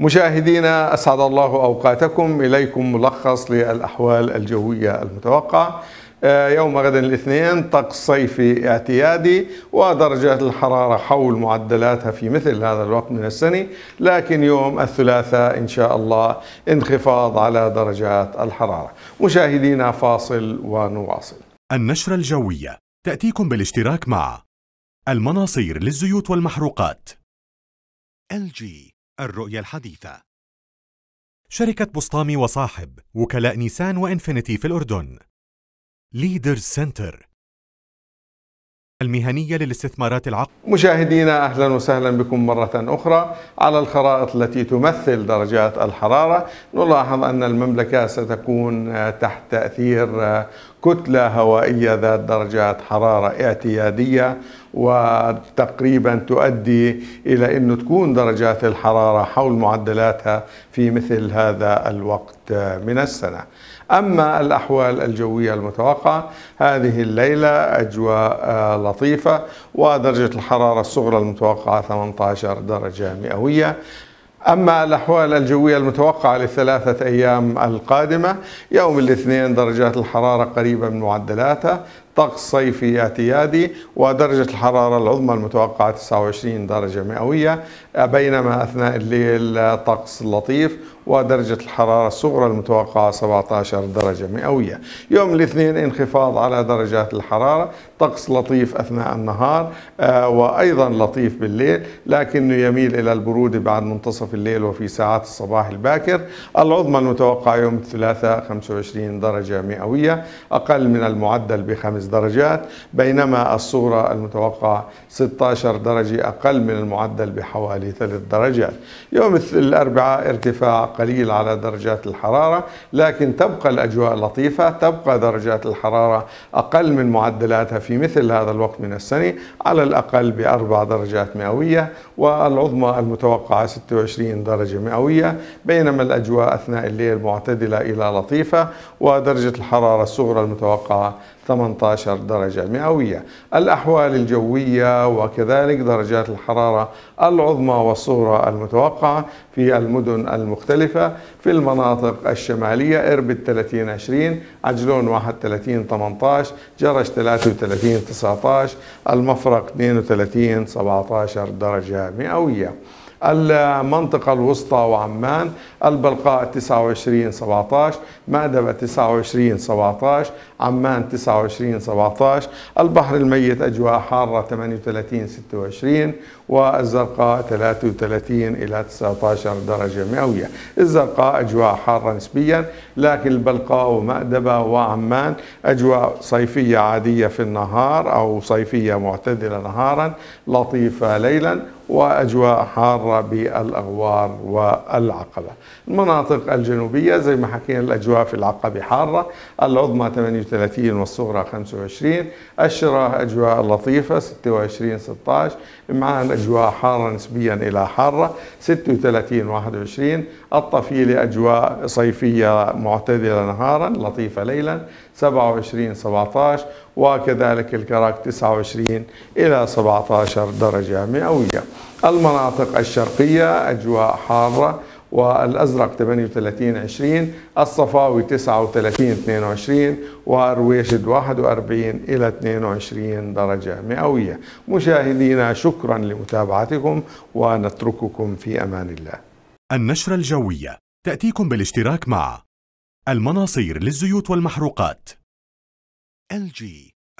مشاهدينا أسعد الله أوقاتكم إليكم ملخص للأحوال الجوية المتوقع آه، يوم غد الاثنين طقس صيفي اعتيادي ودرجات الحرارة حول معدلاتها في مثل هذا الوقت من السنة لكن يوم الثلاثاء إن شاء الله انخفاض على درجات الحرارة مشاهدينا فاصل ونواصل النشرة الجوية تأتيكم بالاشتراك مع المناصير للزيوت والمحروقات LG الرؤية الحديثة شركة بسطامي وصاحب وكلاء نيسان وإنفينيتي في الأردن ليدرز سنتر المهنية للاستثمارات العقل مشاهدينا أهلا وسهلا بكم مرة أخرى على الخرائط التي تمثل درجات الحرارة نلاحظ أن المملكة ستكون تحت تأثير كتلة هوائية ذات درجات حرارة اعتيادية وتقريبا تؤدي إلى أن تكون درجات الحرارة حول معدلاتها في مثل هذا الوقت من السنة أما الأحوال الجوية المتوقعة هذه الليلة أجواء لطيفة ودرجة الحرارة الصغرى المتوقعة 18 درجة مئوية أما الأحوال الجوية المتوقعة للثلاثة أيام القادمة يوم الاثنين درجات الحرارة قريبة من معدلاتها طقس صيفي اعتيادي ودرجة الحرارة العظمى المتوقعة 29 درجة مئوية بينما أثناء الليل طقس لطيف ودرجة الحرارة الصغرى المتوقعة 17 درجة مئوية يوم الاثنين انخفاض على درجات الحرارة طقس لطيف أثناء النهار آه، وأيضا لطيف بالليل لكنه يميل إلى البرودة بعد منتصف الليل وفي ساعات الصباح الباكر العظمى المتوقعة يوم الثلاثاء 25 درجة مئوية أقل من المعدل بخمس درجات بينما الصورة المتوقع 16 درجة أقل من المعدل بحوالي 3 درجات يوم الأربعاء ارتفاع قليل على درجات الحرارة لكن تبقى الأجواء لطيفة تبقى درجات الحرارة أقل من معدلاتها في مثل هذا الوقت من السنة على الأقل بأربع درجات مئوية والعظمى المتوقعة 26 درجة مئوية بينما الأجواء أثناء الليل معتدلة إلى لطيفة ودرجة الحرارة الصغرى المتوقعة 18 درجة مئوية الأحوال الجوية وكذلك درجات الحرارة العظمى والصغرى المتوقعة في المدن المختلفة في المناطق الشمالية إربد 30 20 عجلون 31 18 جرش 33 19 المفرق 32 17 درجة مئوية المنطقة الوسطى وعمان البلقاء 29 17 مأدبة 29 17 عمان 29 17 البحر الميت أجواء حارة 38 26 والزرقاء 33 إلى 19 درجة مئوية الزرقاء أجواء حارة نسبيا لكن البلقاء ومأدبة وعمان أجواء صيفية عادية في النهار أو صيفية معتدلة نهارا لطيفة ليلا وأجواء حارة مرة بالأغوار والعقبة المناطق الجنوبية زي ما حكينا الأجواء في العقبة حارة العظمى 38 والصغرى 25 الشراء أجواء لطيفة 26 16 معان أجواء حارة نسبيا إلى حارة 36 21 الطفيلة أجواء صيفية معتدلة نهارا لطيفة ليلا 27 17 وكذلك الكراك 29 إلى 17 درجة مئوية المناطق الشرقية أجواء حارة والأزرق 38 20 الصفاوي 39 22 وأرويشد 41 إلى 22 درجة مئوية مشاهدينا شكرا لمتابعتكم ونترككم في أمان الله النشرة الجوية تأتيكم بالاشتراك مع المناصير للزيوت والمحروقات LG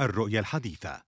الرؤية الحديثة